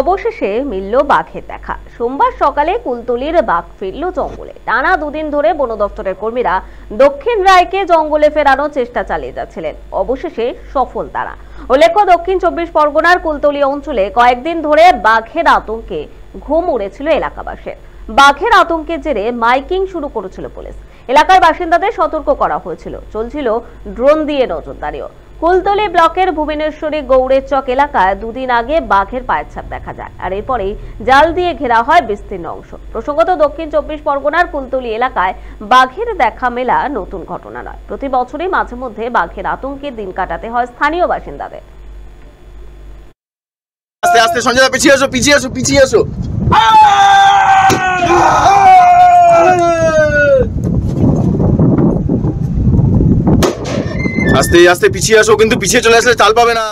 অবশেষে মিলল বাঘের দেখা সোমবার সকালে কুলতলির বাঘ ফিরল জঙ্গলে টানা দুদিন ধরে বন দপ্তরের কর্মীরা দক্ষিণ রায়কে জঙ্গলে ফেরানোর চেষ্টা চালিয়ে যাচ্ছিলেন অবশেষে সফল তারা উল্লেখ্য দক্ষিণ চব্বিশ পরগনার কুলতলি অঞ্চলে কয়েকদিন ধরে বাঘের আতঙ্কে ঘুম উড়েছিল এলাকাবাসীর বাঘের আতঙ্কের জেরে মাইকিং শুরু করেছিল পুলিশ এলাকার বাসিন্দাদের সতর্ক করা হয়েছিল চলছিল ড্রোন দিয়ে নজরদারিও কুলতলি ব্লকের ভুবনেশ্বরী গৌড়ের চক এলাকায় দুদিন আগে বাঘের পায়ের ছাপ দেখা যায় আর এরপরেই জাল দিয়ে ঘেরা হয় বিস্তীর্ণ অংশ প্রসঙ্গত দক্ষিণ চব্বিশ পরগনার কুলতলি এলাকায় বাঘের দেখা মেলা নতুন ঘটনা নয় প্রতি বছরই মাঝে মধ্যে বাঘের আতঙ্কে দিন কাটাতে হয় স্থানীয় বাসিন্দাদের আস্তে আস্তে সঞ্জয় পিছিয়ে আসো পিছিয়ে আসো পিছিয়ে আসো আস্তে আস্তে পিছিয়ে আসো কিন্তু পিছিয়ে চলে আসলে চাল পাবে না